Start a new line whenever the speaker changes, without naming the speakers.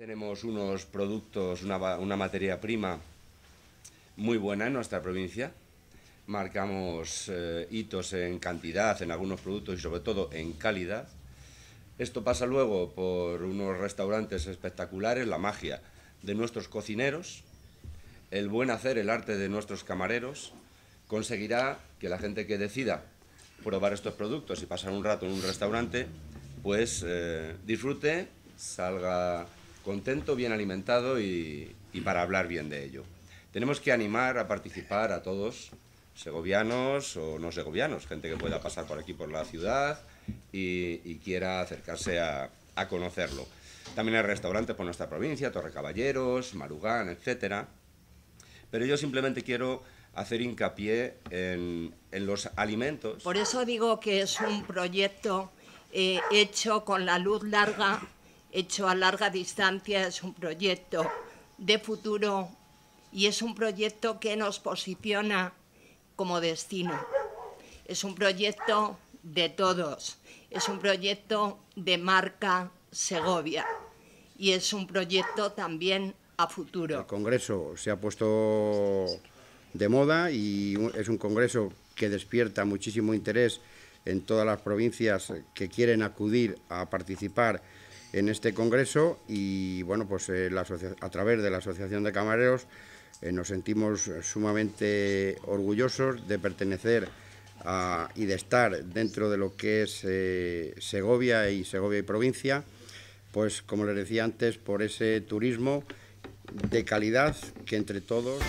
Tenemos unos productos, una, materia prima muy buena en nuestra provincia. Marcamos eh, hitos en cantidad, en algunos productos y sobre todo en calidad. Esto pasa luego por unos restaurantes espectaculares, la magia de nuestros cocineros, el buen hacer, el arte de nuestros camareros, conseguirá que la gente que decida probar estos productos y pasar un rato en un restaurante, pues eh, disfrute, salga contento, bien alimentado y, para hablar bien de ello. Tenemos que animar a participar a todos, segovianos o no segovianos, gente que pueda pasar por aquí, por la ciudad y, quiera acercarse a, conocerlo. También hay restaurantes por nuestra provincia, Torre Caballeros, Marugán, etc. Pero yo simplemente quiero hacer hincapié en, los alimentos. Por
eso digo que es un proyecto eh, hecho con la luz larga hecho a larga distancia, es un proyecto de futuro y es un proyecto que nos posiciona como destino. Es un proyecto de todos, es un proyecto de marca Segovia y es un proyecto también a futuro. El
Congreso se ha puesto de moda y es un Congreso que despierta muchísimo interés en todas las provincias que quieren acudir a participar en este congreso y bueno, pues eh, a través de la Asociación de Camareros eh, nos sentimos sumamente orgullosos de pertenecer y de estar dentro de lo que es eh, Segovia y Segovia y provincia, pues como les decía antes, por ese turismo de calidad que entre todos...